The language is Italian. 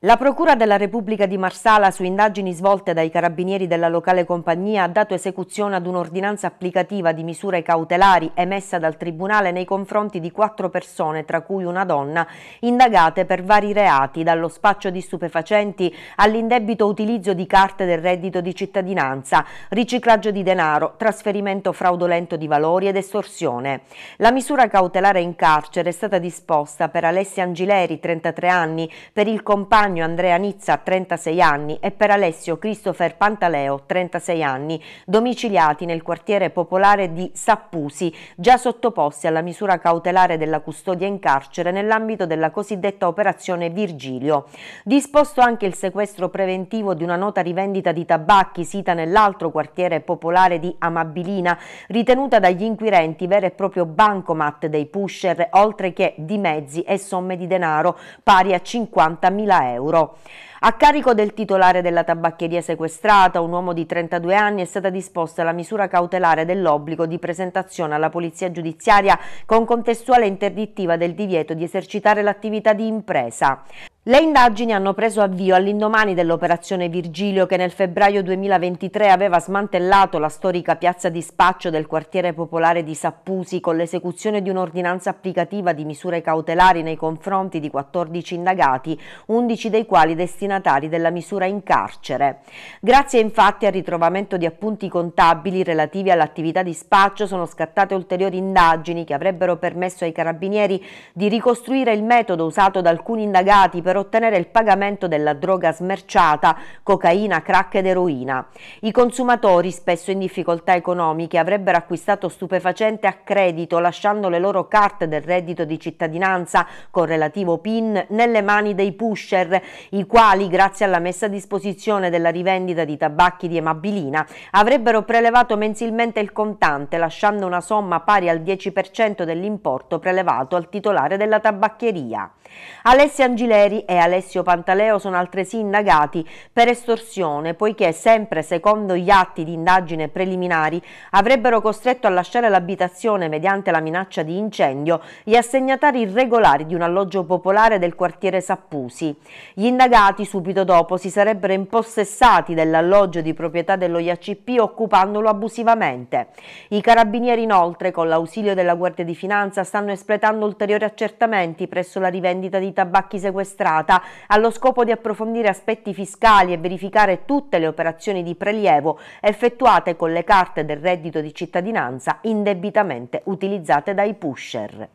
La Procura della Repubblica di Marsala, su indagini svolte dai carabinieri della locale compagnia, ha dato esecuzione ad un'ordinanza applicativa di misure cautelari emessa dal Tribunale nei confronti di quattro persone, tra cui una donna, indagate per vari reati, dallo spaccio di stupefacenti all'indebito utilizzo di carte del reddito di cittadinanza, riciclaggio di denaro, trasferimento fraudolento di valori ed estorsione. La misura cautelare in carcere è stata disposta per Alessia Angileri, 33 anni, per il compagno compagno Andrea Nizza, 36 anni, e per Alessio Christopher Pantaleo, 36 anni, domiciliati nel quartiere popolare di Sappusi, già sottoposti alla misura cautelare della custodia in carcere nell'ambito della cosiddetta operazione Virgilio. Disposto anche il sequestro preventivo di una nota rivendita di tabacchi sita nell'altro quartiere popolare di Amabilina, ritenuta dagli inquirenti vero e proprio bancomat dei pusher, oltre che di mezzi e somme di denaro pari a 50.000 euro euro. A carico del titolare della tabaccheria sequestrata, un uomo di 32 anni, è stata disposta la misura cautelare dell'obbligo di presentazione alla polizia giudiziaria con contestuale interdittiva del divieto di esercitare l'attività di impresa. Le indagini hanno preso avvio all'indomani dell'operazione Virgilio che nel febbraio 2023 aveva smantellato la storica piazza di spaccio del quartiere popolare di Sappusi con l'esecuzione di un'ordinanza applicativa di misure cautelari nei confronti di 14 indagati, 11 dei quali destinatari della misura in carcere. Grazie infatti al ritrovamento di appunti contabili relativi all'attività di spaccio sono scattate ulteriori indagini che avrebbero permesso ai carabinieri di ricostruire il metodo usato da alcuni indagati per per ottenere il pagamento della droga smerciata, cocaina, crack ed eroina. I consumatori, spesso in difficoltà economiche, avrebbero acquistato stupefacente a credito lasciando le loro carte del reddito di cittadinanza con relativo PIN nelle mani dei pusher, i quali, grazie alla messa a disposizione della rivendita di tabacchi di emabilina, avrebbero prelevato mensilmente il contante, lasciando una somma pari al 10% dell'importo prelevato al titolare della tabacchieria. Alessia Angileri e Alessio Pantaleo sono altresì indagati per estorsione, poiché sempre secondo gli atti di indagine preliminari avrebbero costretto a lasciare l'abitazione mediante la minaccia di incendio gli assegnatari irregolari di un alloggio popolare del quartiere Sappusi. Gli indagati subito dopo si sarebbero impossessati dell'alloggio di proprietà dello IACP occupandolo abusivamente. I carabinieri inoltre, con l'ausilio della Guardia di Finanza, stanno espletando ulteriori accertamenti presso la rivendita di tabacchi sequestrati dettagliata allo scopo di approfondire aspetti fiscali e verificare tutte le operazioni di prelievo effettuate con le carte del reddito di cittadinanza indebitamente utilizzate dai pusher.